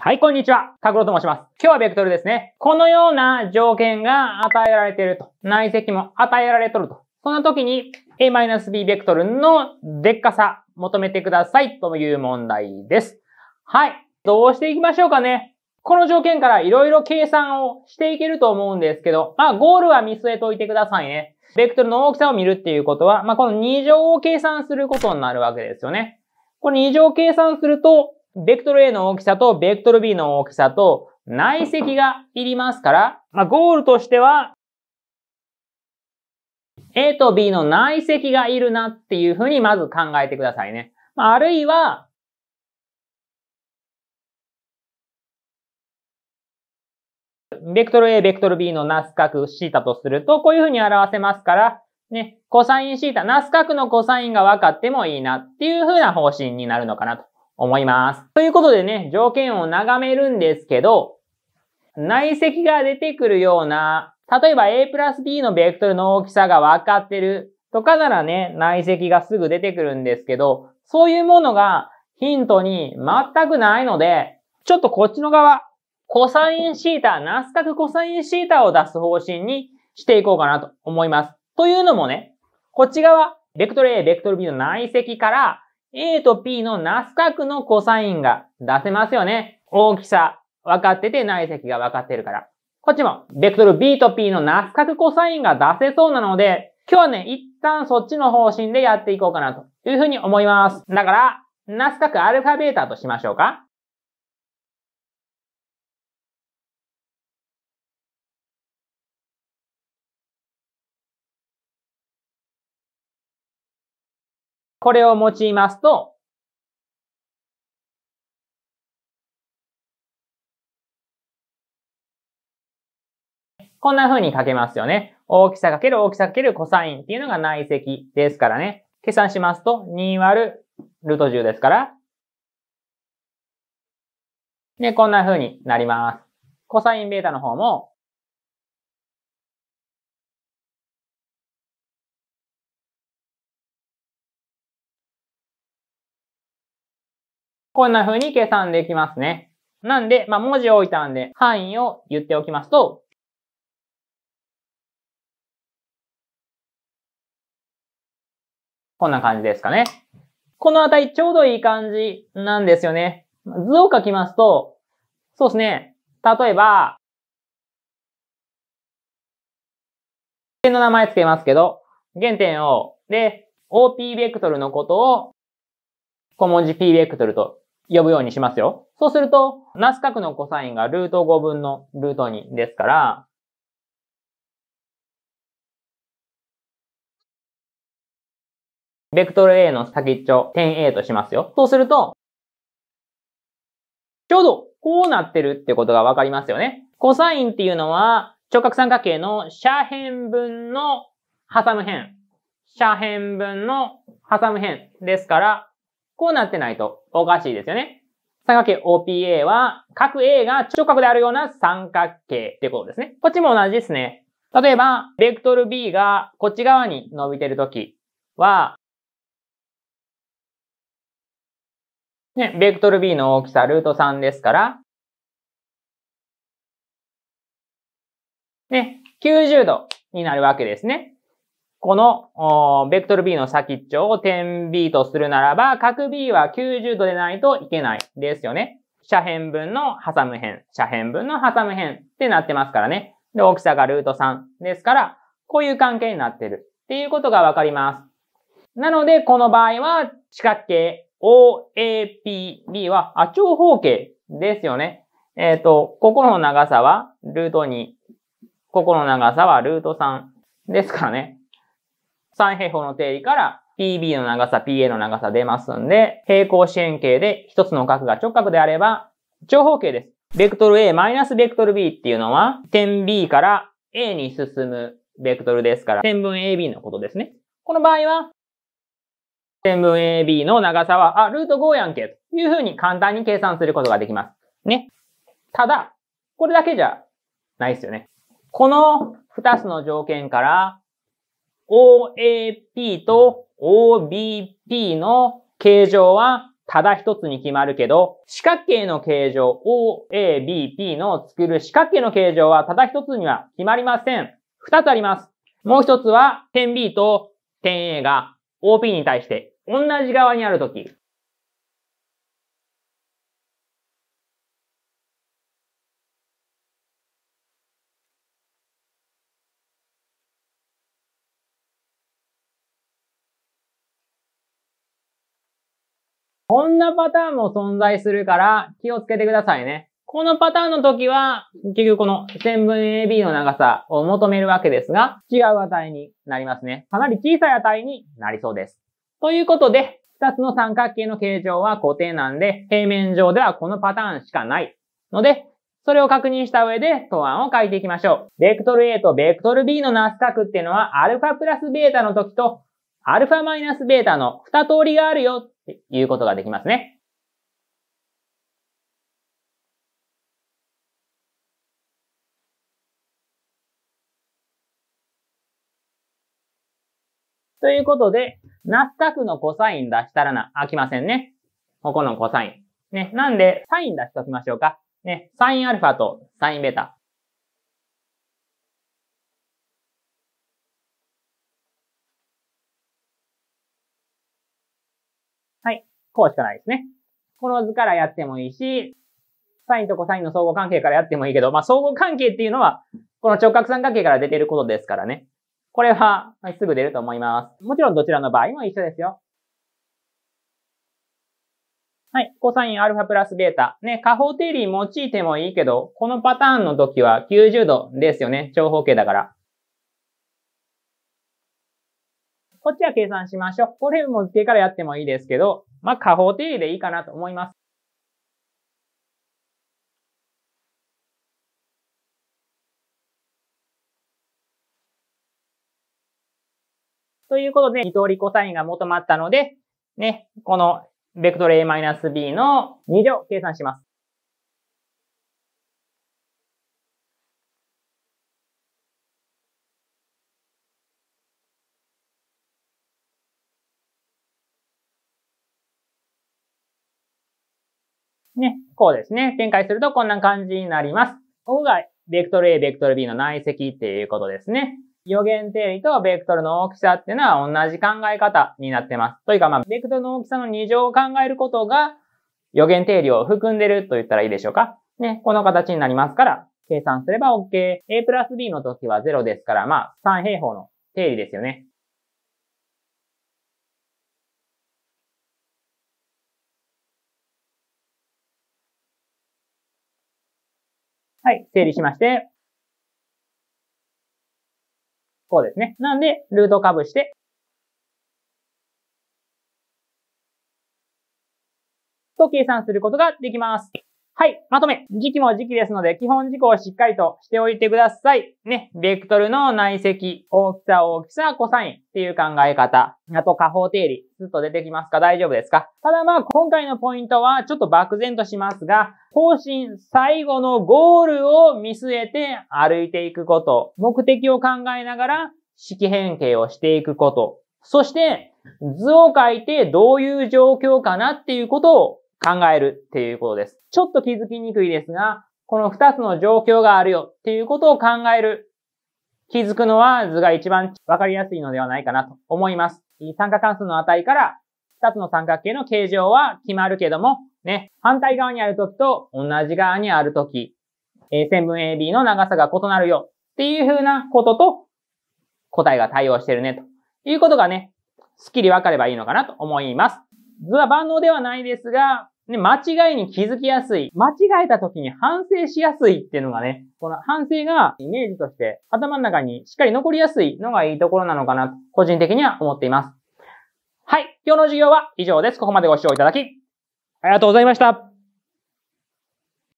はい、こんにちは。拓郎と申します。今日はベクトルですね。このような条件が与えられていると。内積も与えられとると。そんな時に A-B ベクトルのでっかさ求めてくださいという問題です。はい。どうしていきましょうかね。この条件から色々計算をしていけると思うんですけど、まあゴールは見据えておいてくださいね。ベクトルの大きさを見るっていうことは、まあこの2乗を計算することになるわけですよね。これ2乗計算すると、ベクトル A の大きさとベクトル B の大きさと内積がいりますから、まあ、ゴールとしては、A と B の内積がいるなっていうふうにまず考えてくださいね。まあ、あるいは、ベクトル A、ベクトル B のナス角シータとすると、こういうふうに表せますから、ね、コサインシータ、ナス角のコサインが分かってもいいなっていうふうな方針になるのかなと。思います。ということでね、条件を眺めるんですけど、内積が出てくるような、例えば A プラス B のベクトルの大きさが分かってるとかならね、内積がすぐ出てくるんですけど、そういうものがヒントに全くないので、ちょっとこっちの側、コサインシータ、ナスタクコサインシータを出す方針にしていこうかなと思います。というのもね、こっち側、ベクトル A、ベクトル B の内積から A と P のナス角のコサインが出せますよね。大きさ分かってて内積が分かってるから。こっちも、ベクトル B と P のナス角コサインが出せそうなので、今日はね、一旦そっちの方針でやっていこうかなというふうに思います。だから、ナス角アルファベータとしましょうか。これを用いますと、こんな風に書けますよね。大きさかける大きさかけるコサインっていうのが内積ですからね。計算しますと、2割るルート10ですから。で、こんな風になります。コサインベータの方も、こんな風に計算できますね。なんで、まあ、文字を置いたんで、範囲を言っておきますと、こんな感じですかね。この値ちょうどいい感じなんですよね。図を書きますと、そうですね。例えば、点の名前つけますけど、原点を、で、OP ベクトルのことを小文字 P ベクトルと呼ぶようにしますよ。そうすると、ナス角のコサインがルート5分のルート2ですから、ベクトル A の先っちょ、点 A としますよ。そうすると、ちょうどこうなってるってことがわかりますよね。コサインっていうのは、直角三角形の斜辺分の挟む辺。斜辺分の挟む辺ですから、こうなってないとおかしいですよね。三角形 OPA は、各 A が直角であるような三角形ってことですね。こっちも同じですね。例えば、ベクトル B がこっち側に伸びてるときは、ね、ベクトル B の大きさルート3ですから、ね、90度になるわけですね。この、ベクトル B の先っちょを点 B とするならば、角 B は90度でないといけないですよね。斜辺分の挟む辺、斜辺分の挟む辺ってなってますからね。で、大きさがルート3ですから、こういう関係になってるっていうことがわかります。なので、この場合は、四角形 OAPB は、あ、長方形ですよね。えっ、ー、と、ここの長さはルート2。ここの長さはルート3ですからね。三平方の定理から PB の長さ、PA の長さ出ますんで、平行四辺形で一つの角が直角であれば、長方形です。ベクトル A マイナスベクトル B っていうのは、点 B から A に進むベクトルですから、点分 AB のことですね。この場合は、点分 AB の長さは、あ、ルート5やんけ、というふうに簡単に計算することができます。ね。ただ、これだけじゃないですよね。この2つの条件から、OAP と OBP の形状はただ一つに決まるけど、四角形の形状 OABP の作る四角形の形状はただ一つには決まりません。二つあります。もう一つは点 B と点 A が OP に対して同じ側にあるとき。こんなパターンも存在するから気をつけてくださいね。このパターンの時は、結局この線分 AB の長さを求めるわけですが、違う値になりますね。かなり小さい値になりそうです。ということで、2つの三角形の形状は固定なんで、平面上ではこのパターンしかない。ので、それを確認した上で答案を書いていきましょう。ベクトル A とベクトル B のナス角っていうのは、アルファプラスベータの時と、アルファマイナスベータの2通りがあるよいうことができますね。ということで、ナスタクのコサイン出したらな、飽きませんね。ここのコサイン。ね。なんで、サイン出しときましょうか。ね。サインアルファとサインベータ。こうしかないですね。この図からやってもいいし、サインとコサインの相互関係からやってもいいけど、まあ、相互関係っていうのは、この直角三角形から出てることですからね。これは、すぐ出ると思います。もちろんどちらの場合も一緒ですよ。はい。コサインアルファプラスベータ。ね、下方定理用いてもいいけど、このパターンの時は90度ですよね。長方形だから。こっちは計算しましょう。これも付けからやってもいいですけど、まあ、下方定理でいいかなと思います。ということで、二通りコサインが求まったので、ね、このベクトル a-b の2乗計算します。ね、こうですね。展開するとこんな感じになります。ここが、ベクトル A、ベクトル B の内積っていうことですね。予言定理とベクトルの大きさっていうのは同じ考え方になってます。というか、まあ、ベクトルの大きさの2乗を考えることが、予言定理を含んでると言ったらいいでしょうか。ね、この形になりますから、計算すれば OK。A プラス B の時は0ですから、まあ、3平方の定理ですよね。はい、整理しまして、こうですね。なんで、ルート株して、と計算することができます。はい、まとめ。時期も時期ですので、基本事項をしっかりとしておいてください。ね、ベクトルの内積、大きさ、大きさ、コサインっていう考え方。あと、下方定理、ずっと出てきますか大丈夫ですかただまあ、今回のポイントは、ちょっと漠然としますが、方針、最後のゴールを見据えて歩いていくこと。目的を考えながら、式変形をしていくこと。そして、図を書いてどういう状況かなっていうことを考えるっていうことです。ちょっと気づきにくいですが、この二つの状況があるよっていうことを考える。気づくのは図が一番わかりやすいのではないかなと思います。三角関数の値から二つの三角形の形状は決まるけども、ね、反対側にあるときと同じ側にあるとえー、線分 AB の長さが異なるよっていうふうなことと答えが対応してるねということがね、すっきりわかればいいのかなと思います。図は万能ではないですが、ね、間違いに気づきやすい。間違えた時に反省しやすいっていうのがね、この反省がイメージとして頭の中にしっかり残りやすいのがいいところなのかな個人的には思っています。はい。今日の授業は以上です。ここまでご視聴いただき、ありがとうございました。